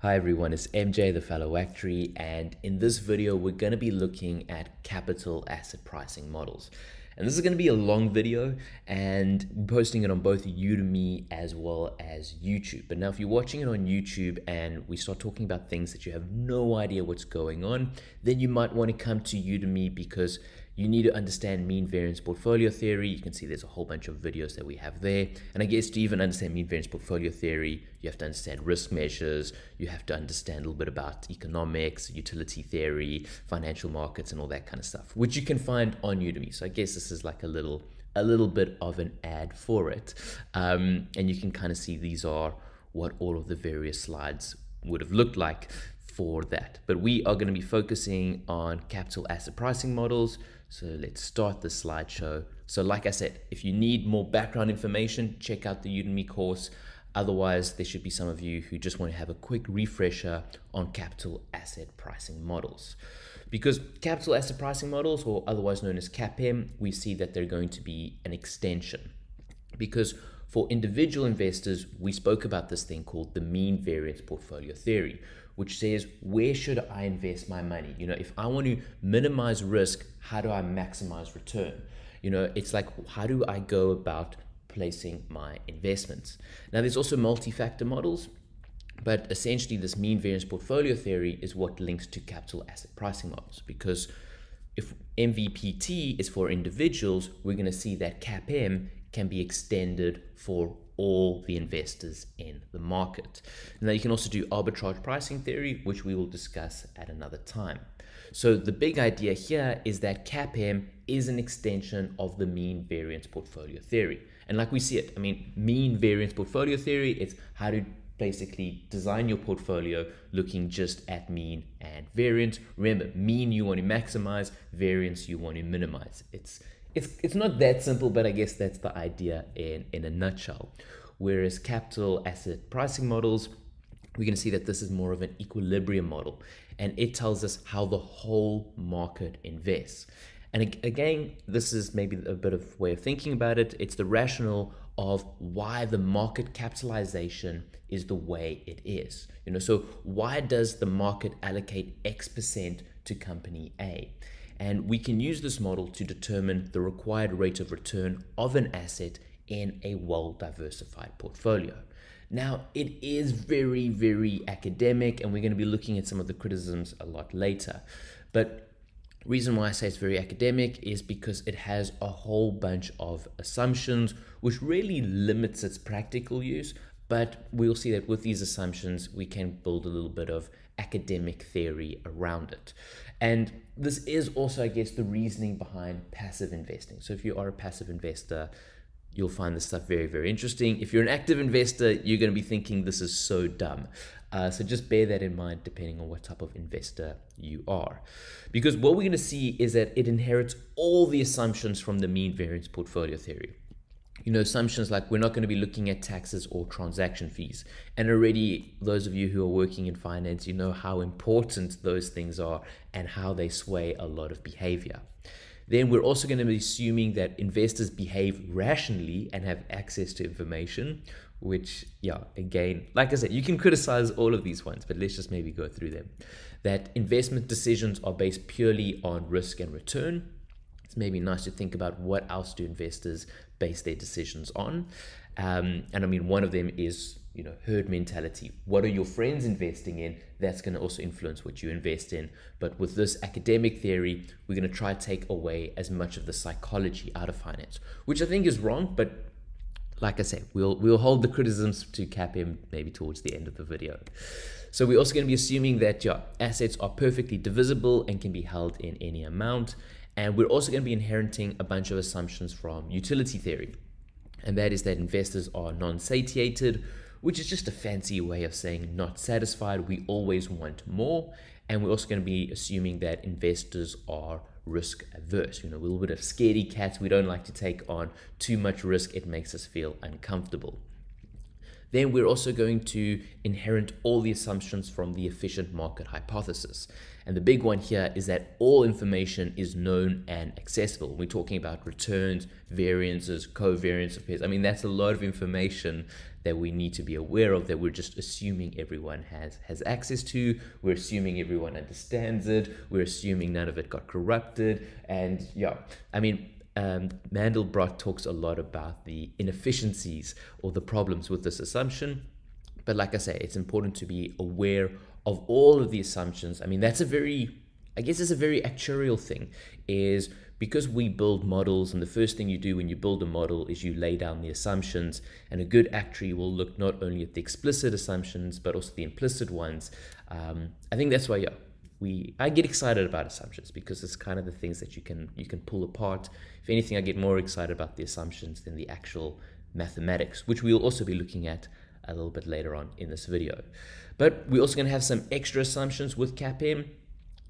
Hi everyone, it's MJ the fellow actuary and in this video we're going to be looking at capital asset pricing models. And this is going to be a long video and posting it on both Udemy as well as YouTube. But now if you're watching it on YouTube and we start talking about things that you have no idea what's going on, then you might want to come to Udemy because you need to understand mean variance portfolio theory. You can see there's a whole bunch of videos that we have there. And I guess to even understand mean variance portfolio theory, you have to understand risk measures. You have to understand a little bit about economics, utility theory, financial markets, and all that kind of stuff, which you can find on Udemy. So I guess this is like a little a little bit of an ad for it. Um, and you can kind of see these are what all of the various slides would have looked like for that. But we are going to be focusing on capital asset pricing models, so let's start the slideshow. So like I said, if you need more background information, check out the Udemy course. Otherwise, there should be some of you who just want to have a quick refresher on capital asset pricing models. Because capital asset pricing models, or otherwise known as CAPM, we see that they're going to be an extension. Because for individual investors, we spoke about this thing called the mean variance portfolio theory, which says where should I invest my money? You know, if I want to minimize risk, how do I maximize return? You know, it's like how do I go about placing my investments? Now there's also multi-factor models, but essentially this mean variance portfolio theory is what links to capital asset pricing models because if MVPT is for individuals, we're going to see that CAPM can be extended for all the investors in the market. Now, you can also do arbitrage pricing theory, which we will discuss at another time. So, the big idea here is that CAPM is an extension of the mean variance portfolio theory. And like we see it, I mean, mean variance portfolio theory, it's how to basically design your portfolio looking just at mean and variance. Remember, mean you want to maximize, variance you want to minimize. It's it's it's not that simple, but I guess that's the idea in in a nutshell. Whereas capital asset pricing models, we're going to see that this is more of an equilibrium model, and it tells us how the whole market invests. And again, this is maybe a bit of way of thinking about it. It's the rational of why the market capitalization is the way it is. You know, so why does the market allocate X percent to company A? and we can use this model to determine the required rate of return of an asset in a well diversified portfolio. Now, it is very, very academic, and we're going to be looking at some of the criticisms a lot later. But reason why I say it's very academic is because it has a whole bunch of assumptions, which really limits its practical use. But we'll see that with these assumptions, we can build a little bit of academic theory around it. And this is also, I guess, the reasoning behind passive investing. So if you are a passive investor, you'll find this stuff very, very interesting. If you're an active investor, you're going to be thinking this is so dumb. Uh, so just bear that in mind depending on what type of investor you are. Because what we're going to see is that it inherits all the assumptions from the mean variance portfolio theory you know, assumptions like we're not going to be looking at taxes or transaction fees. And already, those of you who are working in finance, you know how important those things are and how they sway a lot of behavior. Then we're also going to be assuming that investors behave rationally and have access to information, which, yeah, again, like I said, you can criticize all of these ones, but let's just maybe go through them. That investment decisions are based purely on risk and return it's maybe nice to think about what else do investors base their decisions on. Um, and I mean, one of them is you know herd mentality. What are your friends investing in? That's going to also influence what you invest in. But with this academic theory, we're going to try to take away as much of the psychology out of finance, which I think is wrong, but like I say, we'll we'll hold the criticisms to cap him maybe towards the end of the video. So we're also going to be assuming that your assets are perfectly divisible and can be held in any amount. And we're also going to be inheriting a bunch of assumptions from utility theory. And that is that investors are non satiated, which is just a fancy way of saying not satisfied. We always want more. And we're also going to be assuming that investors are risk averse. You know, a little bit of scaredy cats. We don't like to take on too much risk, it makes us feel uncomfortable. Then we're also going to inherit all the assumptions from the efficient market hypothesis. And the big one here is that all information is known and accessible. We're talking about returns, variances, covariance of pairs. I mean, that's a lot of information that we need to be aware of that we're just assuming everyone has has access to we're assuming everyone understands it we're assuming none of it got corrupted and yeah i mean um, Mandelbrot talks a lot about the inefficiencies or the problems with this assumption. But like I say, it's important to be aware of all of the assumptions, I mean, that's a very, I guess it's a very actuarial thing, is because we build models, and the first thing you do when you build a model is you lay down the assumptions, and a good actuary will look not only at the explicit assumptions, but also the implicit ones. Um, I think that's why, yeah, we I get excited about assumptions because it's kind of the things that you can you can pull apart. If anything, I get more excited about the assumptions than the actual mathematics, which we'll also be looking at a little bit later on in this video. But we're also going to have some extra assumptions with CAPM.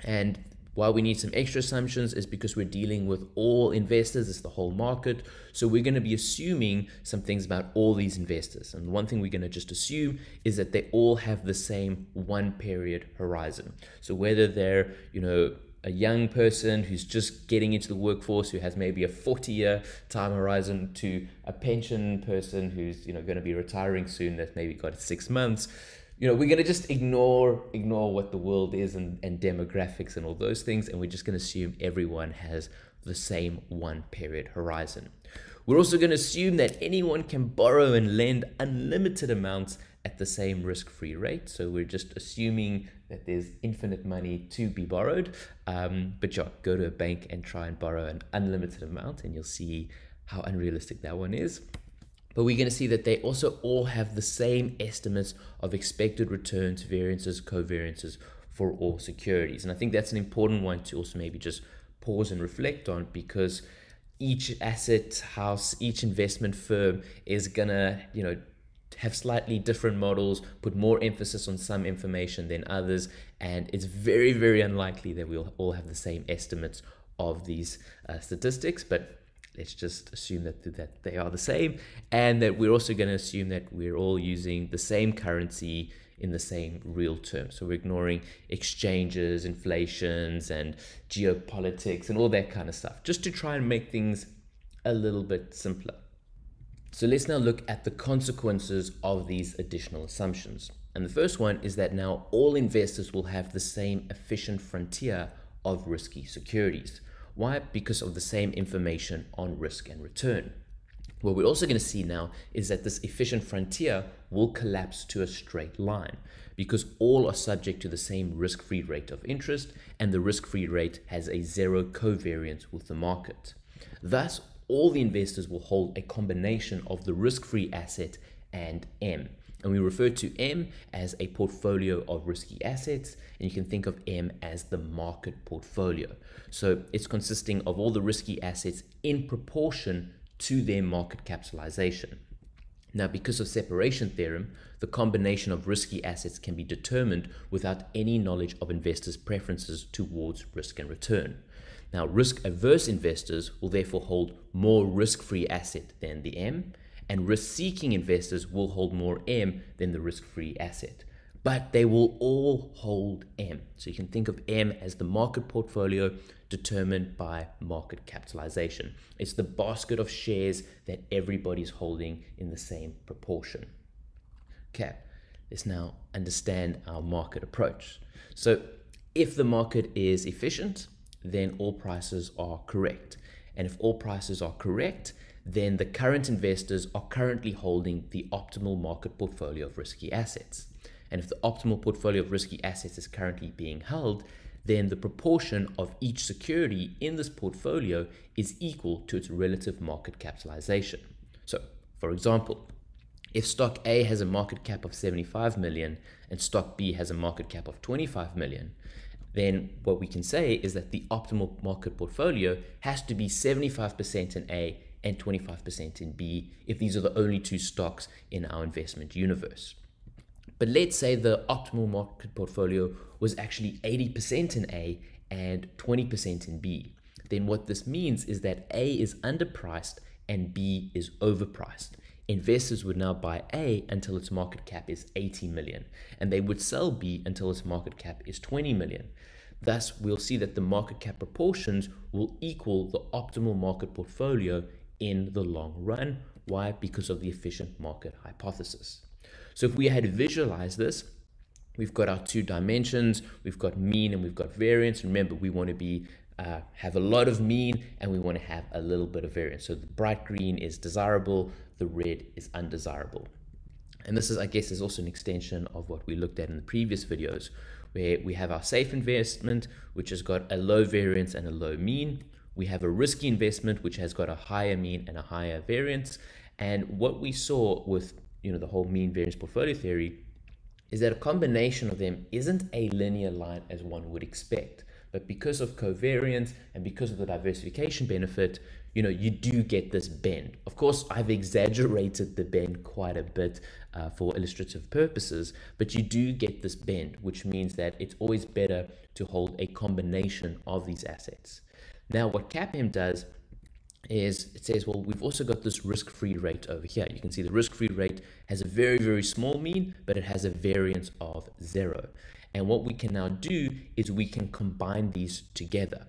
And why we need some extra assumptions is because we're dealing with all investors, it's the whole market. So we're going to be assuming some things about all these investors. And one thing we're going to just assume is that they all have the same one period horizon. So whether they're, you know, a young person who's just getting into the workforce who has maybe a 40 year time horizon to a pension person who's you know going to be retiring soon that's maybe got six months you know we're going to just ignore ignore what the world is and, and demographics and all those things and we're just going to assume everyone has the same one period horizon we're also going to assume that anyone can borrow and lend unlimited amounts at the same risk-free rate so we're just assuming that there's infinite money to be borrowed um, but yeah go to a bank and try and borrow an unlimited amount and you'll see how unrealistic that one is but we're going to see that they also all have the same estimates of expected returns, variances, covariances for all securities. And I think that's an important one to also maybe just pause and reflect on because each asset house, each investment firm is going to, you know, have slightly different models, put more emphasis on some information than others, and it's very, very unlikely that we'll all have the same estimates of these uh, statistics. But let's just assume that, that they are the same and that we're also going to assume that we're all using the same currency in the same real term. So we're ignoring exchanges, inflations, and geopolitics and all that kind of stuff, just to try and make things a little bit simpler. So let's now look at the consequences of these additional assumptions. And the first one is that now all investors will have the same efficient frontier of risky securities. Why? Because of the same information on risk and return. What we're also going to see now is that this efficient frontier will collapse to a straight line because all are subject to the same risk-free rate of interest and the risk-free rate has a zero covariance with the market. Thus, all the investors will hold a combination of the risk-free asset and M. And we refer to M as a portfolio of risky assets, and you can think of M as the market portfolio. So it's consisting of all the risky assets in proportion to their market capitalization. Now, because of separation theorem, the combination of risky assets can be determined without any knowledge of investors' preferences towards risk and return. Now, risk averse investors will therefore hold more risk free asset than the M, and risk seeking investors will hold more M than the risk free asset. But they will all hold M. So you can think of M as the market portfolio determined by market capitalization. It's the basket of shares that everybody's holding in the same proportion. Okay, let's now understand our market approach. So if the market is efficient, then all prices are correct. And if all prices are correct, then the current investors are currently holding the optimal market portfolio of risky assets. And if the optimal portfolio of risky assets is currently being held, then the proportion of each security in this portfolio is equal to its relative market capitalization. So, for example, if stock A has a market cap of 75 million and stock B has a market cap of 25 million, then what we can say is that the optimal market portfolio has to be 75% in A and 25% in B if these are the only two stocks in our investment universe. But let's say the optimal market portfolio was actually 80% in A and 20% in B. Then what this means is that A is underpriced and B is overpriced. Investors would now buy A until its market cap is 80 million, and they would sell B until its market cap is 20 million. Thus, we'll see that the market cap proportions will equal the optimal market portfolio in the long run. Why? Because of the efficient market hypothesis. So if we had visualized this, we've got our two dimensions, we've got mean and we've got variance. Remember, we want to be uh, have a lot of mean and we want to have a little bit of variance. So the bright green is desirable, the red is undesirable. And this is, I guess, is also an extension of what we looked at in the previous videos, where we have our safe investment, which has got a low variance and a low mean. We have a risky investment which has got a higher mean and a higher variance. And what we saw with you know the whole mean variance portfolio theory is that a combination of them isn't a linear line as one would expect. But because of covariance and because of the diversification benefit, you know, you do get this bend. Of course, I've exaggerated the bend quite a bit uh, for illustrative purposes, but you do get this bend, which means that it's always better to hold a combination of these assets. Now, what CAPM does is it says, well, we've also got this risk-free rate over here. You can see the risk-free rate has a very, very small mean, but it has a variance of zero. And what we can now do is we can combine these together.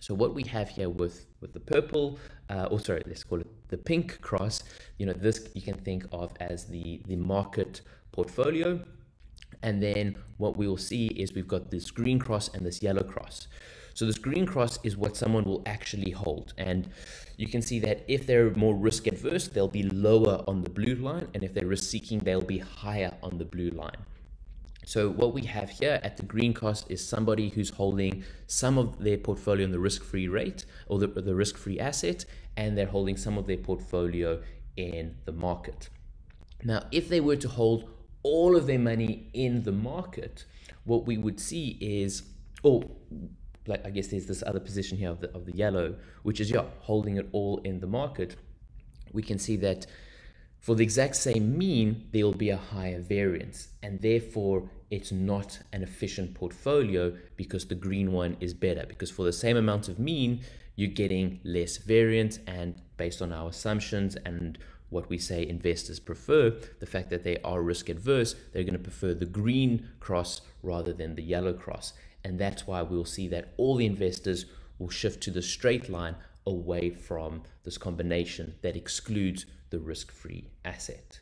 So what we have here with, with the purple, uh, or oh, sorry, let's call it the pink cross, you know, this you can think of as the, the market portfolio. And then what we will see is we've got this green cross and this yellow cross. So this green cross is what someone will actually hold. And you can see that if they're more risk adverse, they'll be lower on the blue line. And if they're risk seeking, they'll be higher on the blue line. So what we have here at the green cost is somebody who's holding some of their portfolio in the risk-free rate or the, the risk-free asset, and they're holding some of their portfolio in the market. Now, if they were to hold all of their money in the market, what we would see is, or like I guess there's this other position here of the, of the yellow, which is yeah, holding it all in the market, we can see that for the exact same mean, there will be a higher variance, and therefore it's not an efficient portfolio because the green one is better. Because for the same amount of mean, you're getting less variance, and based on our assumptions and what we say investors prefer, the fact that they are risk adverse, they're going to prefer the green cross rather than the yellow cross. And that's why we'll see that all the investors will shift to the straight line away from this combination that excludes the risk free asset.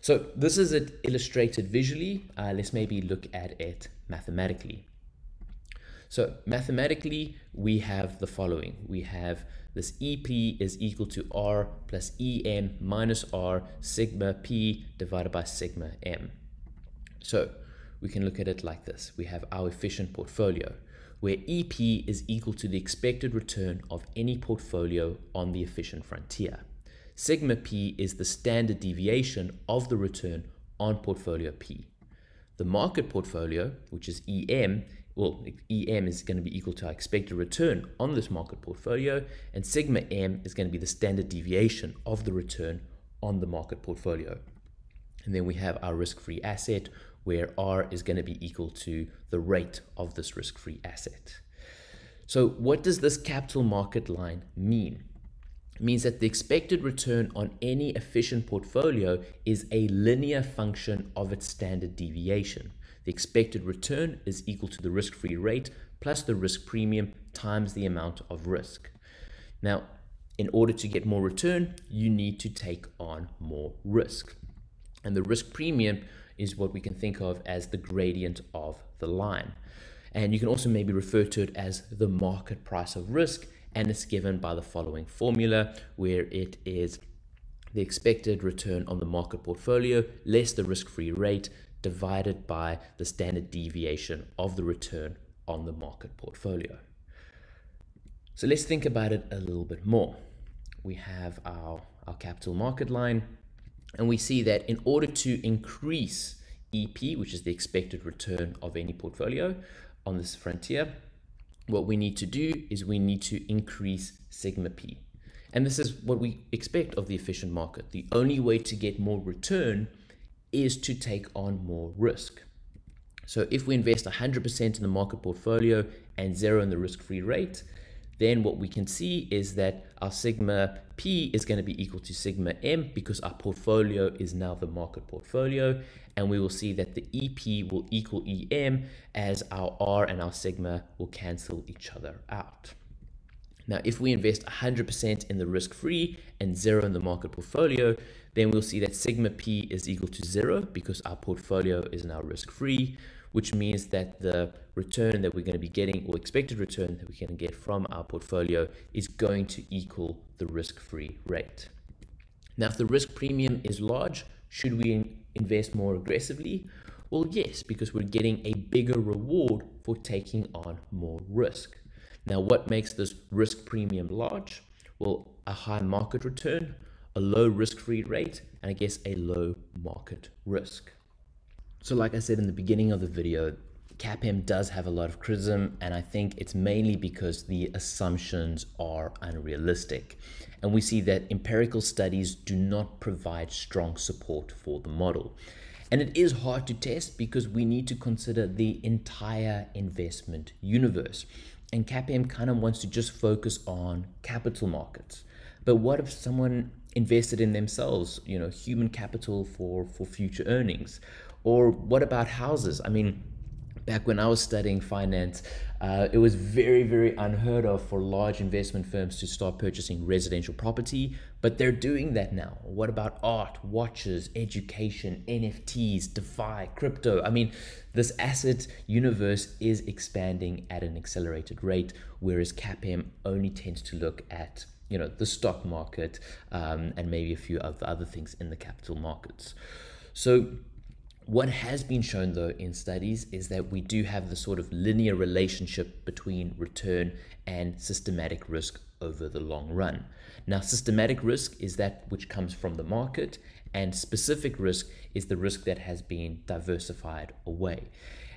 So, this is it illustrated visually. Uh, let's maybe look at it mathematically. So, mathematically, we have the following we have this EP is equal to R plus EM minus R sigma P divided by sigma M. So, we can look at it like this. We have our efficient portfolio, where EP is equal to the expected return of any portfolio on the efficient frontier. Sigma P is the standard deviation of the return on portfolio P. The market portfolio, which is EM, well, EM is going to be equal to our expected return on this market portfolio, and sigma M is going to be the standard deviation of the return on the market portfolio. And then we have our risk-free asset, where R is going to be equal to the rate of this risk-free asset. So what does this capital market line mean? It means that the expected return on any efficient portfolio is a linear function of its standard deviation. The expected return is equal to the risk-free rate plus the risk premium times the amount of risk. Now, in order to get more return, you need to take on more risk. And the risk premium is what we can think of as the gradient of the line. And you can also maybe refer to it as the market price of risk. And it's given by the following formula, where it is the expected return on the market portfolio less the risk free rate divided by the standard deviation of the return on the market portfolio. So let's think about it a little bit more. We have our, our capital market line, and we see that in order to increase EP, which is the expected return of any portfolio on this frontier, what we need to do is we need to increase sigma P. And this is what we expect of the efficient market. The only way to get more return is to take on more risk. So if we invest 100% in the market portfolio and zero in the risk-free rate, then what we can see is that our sigma P is going to be equal to sigma M because our portfolio is now the market portfolio. And we will see that the EP will equal EM as our R and our sigma will cancel each other out. Now, if we invest 100% in the risk-free and zero in the market portfolio, then we'll see that sigma P is equal to zero because our portfolio is now risk-free which means that the return that we're going to be getting or expected return that we're going to get from our portfolio is going to equal the risk-free rate. Now, if the risk premium is large, should we invest more aggressively? Well, yes, because we're getting a bigger reward for taking on more risk. Now, what makes this risk premium large? Well, a high market return, a low risk free rate, and I guess a low market risk. So like I said in the beginning of the video, CAPM does have a lot of criticism, and I think it's mainly because the assumptions are unrealistic. And we see that empirical studies do not provide strong support for the model. And it is hard to test because we need to consider the entire investment universe. And CAPM kind of wants to just focus on capital markets. But what if someone invested in themselves, you know, human capital for, for future earnings? Or what about houses? I mean, back when I was studying finance, uh, it was very, very unheard of for large investment firms to start purchasing residential property, but they're doing that now. What about art, watches, education, NFTs, DeFi, crypto? I mean, this asset universe is expanding at an accelerated rate, whereas CapM only tends to look at you know the stock market um, and maybe a few of the other things in the capital markets. So what has been shown, though, in studies is that we do have the sort of linear relationship between return and systematic risk over the long run. Now, systematic risk is that which comes from the market, and specific risk is the risk that has been diversified away.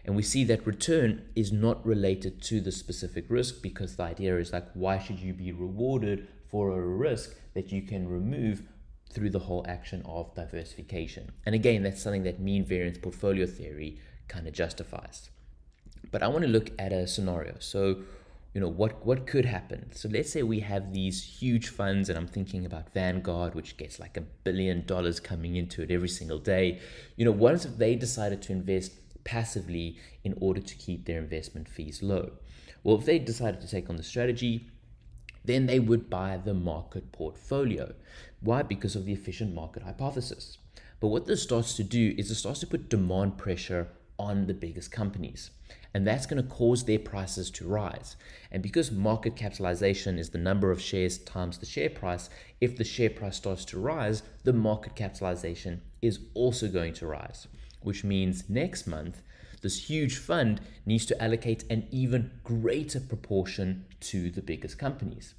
And we see that return is not related to the specific risk because the idea is like, why should you be rewarded for a risk that you can remove through the whole action of diversification. And again, that's something that mean variance portfolio theory kind of justifies. But I want to look at a scenario. So, you know, what, what could happen? So let's say we have these huge funds, and I'm thinking about Vanguard, which gets like a billion dollars coming into it every single day. You know, what if they decided to invest passively in order to keep their investment fees low? Well, if they decided to take on the strategy, then they would buy the market portfolio. Why? Because of the efficient market hypothesis. But what this starts to do is it starts to put demand pressure on the biggest companies. And that's going to cause their prices to rise. And because market capitalization is the number of shares times the share price, if the share price starts to rise, the market capitalization is also going to rise, which means next month this huge fund needs to allocate an even greater proportion to the biggest companies,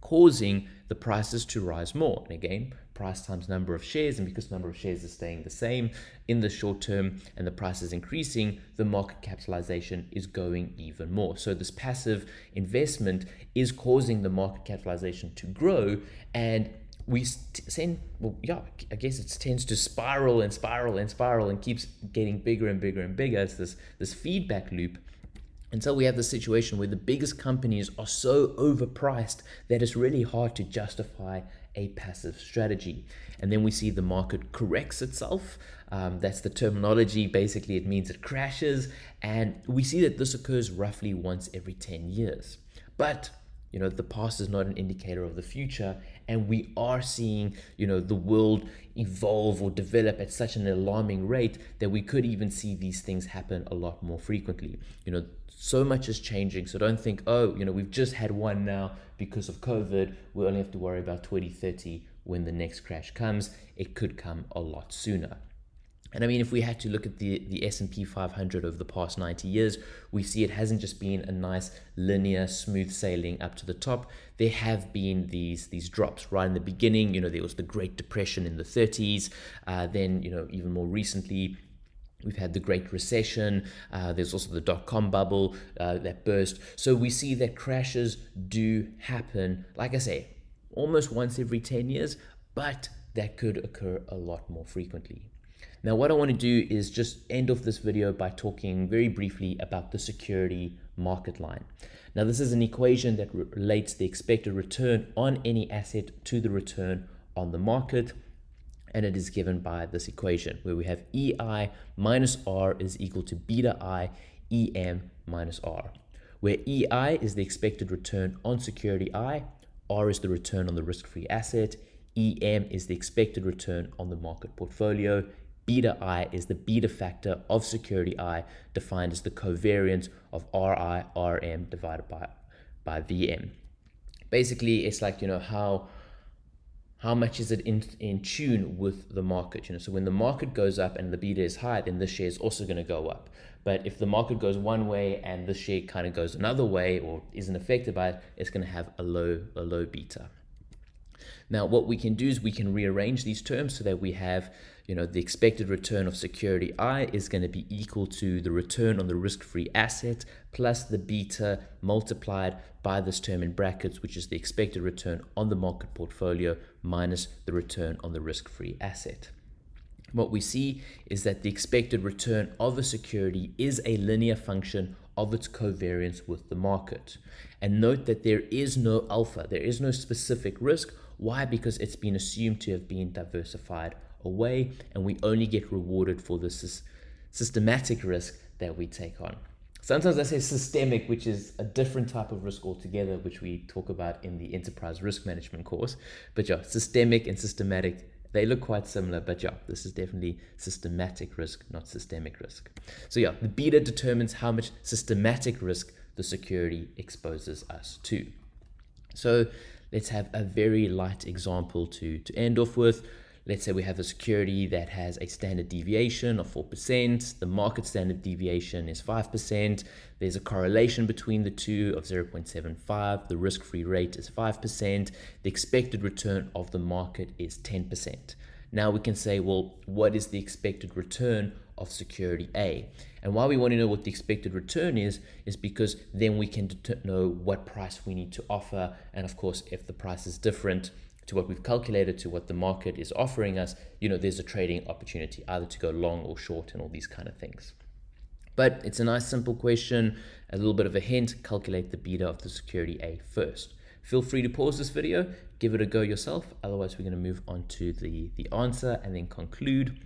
causing the prices to rise more. And again, price times number of shares, and because number of shares is staying the same in the short term and the price is increasing, the market capitalization is going even more. So this passive investment is causing the market capitalization to grow and we send well yeah i guess it tends to spiral and spiral and spiral and keeps getting bigger and bigger and bigger it's this this feedback loop until we have the situation where the biggest companies are so overpriced that it's really hard to justify a passive strategy. And then we see the market corrects itself. Um, that's the terminology. Basically, it means it crashes. And we see that this occurs roughly once every 10 years. But, you know, the past is not an indicator of the future and we are seeing you know the world evolve or develop at such an alarming rate that we could even see these things happen a lot more frequently you know so much is changing so don't think oh you know we've just had one now because of covid we only have to worry about 2030 when the next crash comes it could come a lot sooner and I mean, if we had to look at the, the S&P 500 over the past 90 years, we see it hasn't just been a nice linear smooth sailing up to the top. There have been these these drops right in the beginning. You know, there was the Great Depression in the 30s. Uh, then, you know, even more recently, We've had the Great Recession. Uh, there's also the dot com bubble uh, that burst. So we see that crashes do happen, like I say, almost once every 10 years, but that could occur a lot more frequently. Now, what I want to do is just end off this video by talking very briefly about the security market line. Now, this is an equation that re relates the expected return on any asset to the return on the market. And it is given by this equation where we have EI minus R is equal to beta I EM minus R, where EI is the expected return on security I, R is the return on the risk-free asset, EM is the expected return on the market portfolio, beta i is the beta factor of security i defined as the covariance of ri rm divided by by vm basically it's like you know how how much is it in, in tune with the market you know so when the market goes up and the beta is high then this share is also going to go up but if the market goes one way and the share kind of goes another way or isn't affected by it it's going to have a low a low beta now what we can do is we can rearrange these terms so that we have you know, the expected return of security I is going to be equal to the return on the risk-free asset plus the beta multiplied by this term in brackets, which is the expected return on the market portfolio minus the return on the risk-free asset. What we see is that the expected return of a security is a linear function of its covariance with the market. And note that there is no alpha, there is no specific risk, why? Because it's been assumed to have been diversified away, and we only get rewarded for the systematic risk that we take on. Sometimes I say systemic, which is a different type of risk altogether, which we talk about in the enterprise risk management course. But yeah, systemic and systematic, they look quite similar. But yeah, this is definitely systematic risk, not systemic risk. So yeah, the beta determines how much systematic risk the security exposes us to. So Let's have a very light example to, to end off with. Let's say we have a security that has a standard deviation of 4%, the market standard deviation is 5%, there's a correlation between the two of 0.75, the risk-free rate is 5%, the expected return of the market is 10%. Now we can say, well, what is the expected return of security A. And why we want to know what the expected return is, is because then we can know what price we need to offer. And of course, if the price is different to what we've calculated, to what the market is offering us, you know, there's a trading opportunity either to go long or short and all these kind of things. But it's a nice simple question, a little bit of a hint, calculate the beta of the security A first. Feel free to pause this video, give it a go yourself. Otherwise, we're going to move on to the, the answer and then conclude.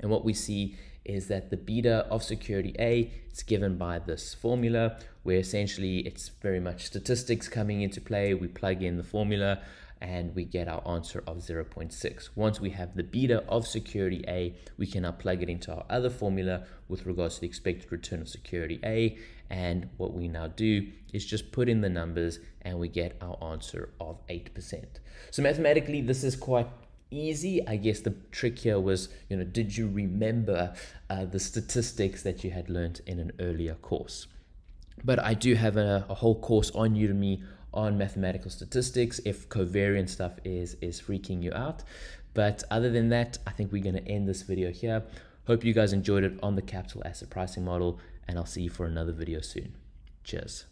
And what we see is that the beta of security A is given by this formula where essentially it's very much statistics coming into play. We plug in the formula and we get our answer of 0.6. Once we have the beta of security A, we can now plug it into our other formula with regards to the expected return of security A. And what we now do is just put in the numbers and we get our answer of 8%. So mathematically, this is quite easy. I guess the trick here was, you know, did you remember uh, the statistics that you had learnt in an earlier course? But I do have a, a whole course on Udemy on mathematical statistics if covariance stuff is is freaking you out. But other than that, I think we're going to end this video here. Hope you guys enjoyed it on the capital asset pricing model, and I'll see you for another video soon. Cheers.